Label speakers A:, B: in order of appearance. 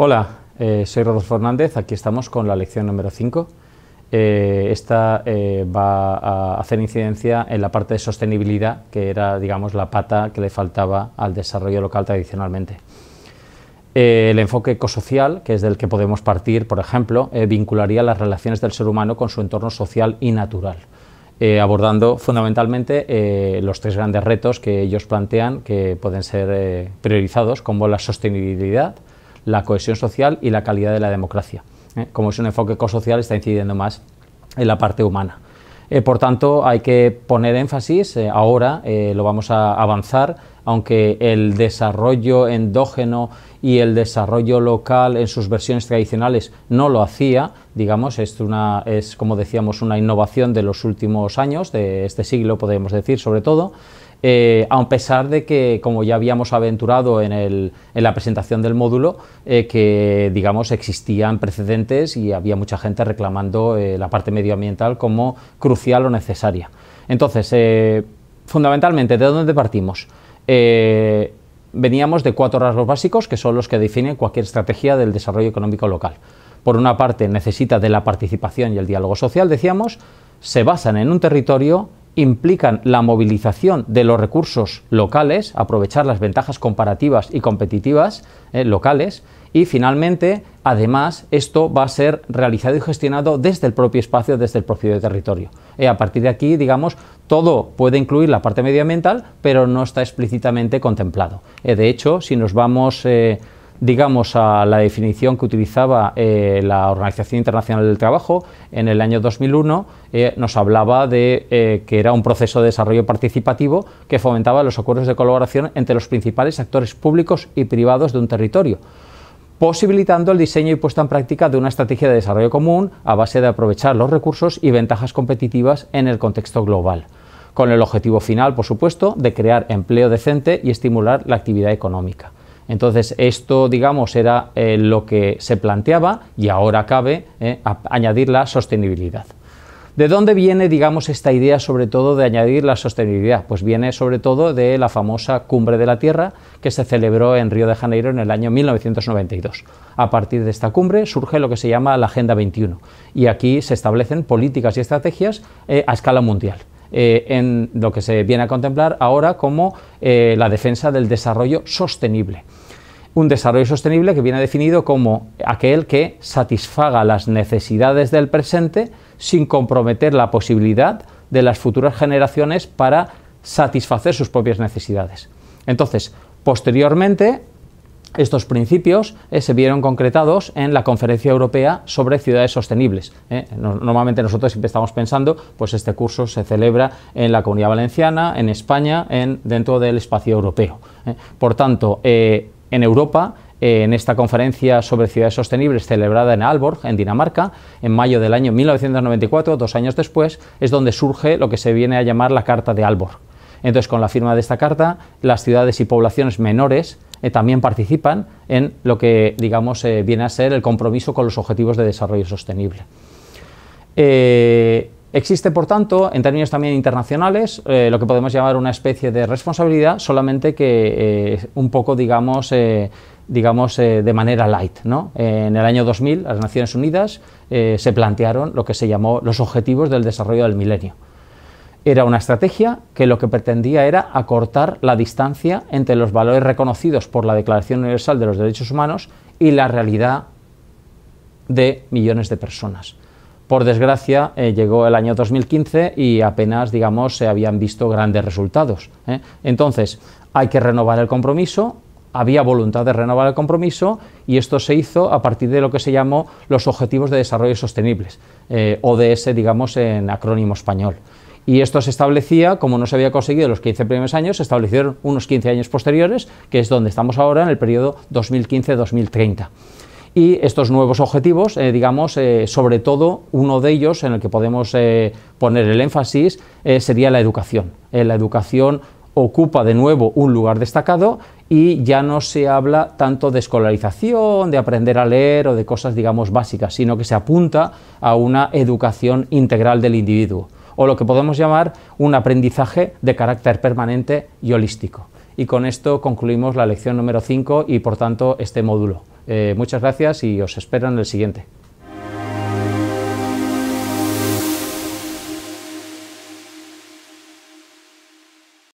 A: Hola, eh, soy Rodolfo Fernández. aquí estamos con la lección número 5. Eh, esta eh, va a hacer incidencia en la parte de sostenibilidad, que era, digamos, la pata que le faltaba al desarrollo local tradicionalmente. el enfoque ecosocial, que es del que podemos partir, por ejemplo, vincularía las relaciones del ser humano con su entorno social y natural. abordando fundamentalmente los tres grandes retos que ellos plantean que pueden ser priorizados como la sostenibilidad, la cohesión social y la calidad de la democracia. ¿eh? Como es un enfoque social está incidiendo más en la parte humana. Eh, por tanto, hay que poner énfasis, eh, ahora lo vamos a avanzar, aunque el desarrollo endógeno y el desarrollo local en sus versiones tradicionales no lo hacía, digamos, una, es como decíamos una innovación de los últimos años, de este siglo podemos decir sobre todo, eh, a pesar de que, como ya habíamos aventurado en, la presentación del módulo, eh, que digamos existían precedentes y había mucha gente reclamando eh, la parte medioambiental como crucial o necesaria. Entonces, fundamentalmente, ¿de dónde partimos? veníamos de cuatro rasgos básicos que son los que definen cualquier estrategia del desarrollo económico local. Por una parte, necesita de la participación y el diálogo social, decíamos, se basan en un territorio implican la movilización de los recursos locales, aprovechar las ventajas comparativas y competitivas eh, locales, y finalmente, además, esto va a ser realizado y gestionado desde el propio espacio, desde el propio territorio. Eh, a partir de aquí, digamos, todo puede incluir la parte medioambiental, pero no está explícitamente contemplado. Eh, de hecho, si nos vamos digamos, a la definición que utilizaba eh, la Organización Internacional del Trabajo en el año 2001, eh, nos hablaba de eh, que era un proceso de desarrollo participativo que fomentaba los acuerdos de colaboración entre los principales actores públicos y privados de un territorio posibilitando el diseño y puesta en práctica de una estrategia de desarrollo común a base de aprovechar los recursos y ventajas competitivas en el contexto global, con el objetivo final, por supuesto, de crear empleo decente y estimular la actividad económica. Entonces, esto, digamos, era eh, lo que se planteaba y ahora cabe eh, añadir la sostenibilidad. ¿De dónde viene, digamos, esta idea sobre todo de añadir la sostenibilidad? Pues viene sobre todo de la famosa Cumbre de la Tierra que se celebró en Río de Janeiro en el año 1992. A partir de esta cumbre surge lo que se llama la Agenda 21 y aquí se establecen políticas y estrategias eh, a escala mundial. Eh, en lo que se viene a contemplar ahora como eh, la defensa del desarrollo sostenible. Un desarrollo sostenible que viene definido como aquel que satisfaga las necesidades del presente sin comprometer la posibilidad de las futuras generaciones para satisfacer sus propias necesidades. Entonces, posteriormente, estos principios eh, se vieron concretados en la Conferencia Europea sobre Ciudades Sostenibles. Eh. normalmente nosotros siempre estamos pensando, pues este curso se celebra en la Comunidad Valenciana, en España, en, dentro del espacio europeo. Eh. Por tanto, en Europa, en esta conferencia sobre ciudades sostenibles celebrada en Alborg, en Dinamarca, en mayo del año 1994, dos años después, es donde surge lo que se viene a llamar la Carta de Albor. Entonces, con la firma de esta carta, las ciudades y poblaciones menores eh, también participan en lo que, digamos, eh, viene a ser el compromiso con los objetivos de desarrollo sostenible. Eh, existe, por tanto, en términos también internacionales, lo que podemos llamar una especie de responsabilidad, solamente que un poco, digamos, digamos, de manera light. ¿no? en el año 2000, las Naciones Unidas se plantearon lo que se llamó los Objetivos del Desarrollo del Milenio. Era una estrategia que lo que pretendía era acortar la distancia entre los valores reconocidos por la Declaración Universal de los Derechos Humanos y la realidad de millones de personas. Por desgracia, eh, llegó el año 2015 y apenas, digamos, se habían visto grandes resultados. ¿eh? Entonces, hay que renovar el compromiso, había voluntad de renovar el compromiso y esto se hizo a partir de lo que se llamó los Objetivos de Desarrollo Sostenibles, eh, ODS, digamos, en acrónimo español. Y esto se establecía, como no se había conseguido los 15 primeros años, se establecieron unos 15 años posteriores, que es donde estamos ahora en el periodo 2015-2030 y estos nuevos objetivos, eh, digamos, eh, sobre todo uno de ellos en el que podemos eh, poner el énfasis sería la educación. la educación ocupa de nuevo un lugar destacado y ya no se habla tanto de escolarización, de aprender a leer o de cosas, digamos, básicas, sino que se apunta a una educación integral del individuo o lo que podemos llamar un aprendizaje de carácter permanente y holístico. Y con esto concluimos la lección número 5 y por tanto este módulo. Eh, muchas gracias y os espero en el siguiente.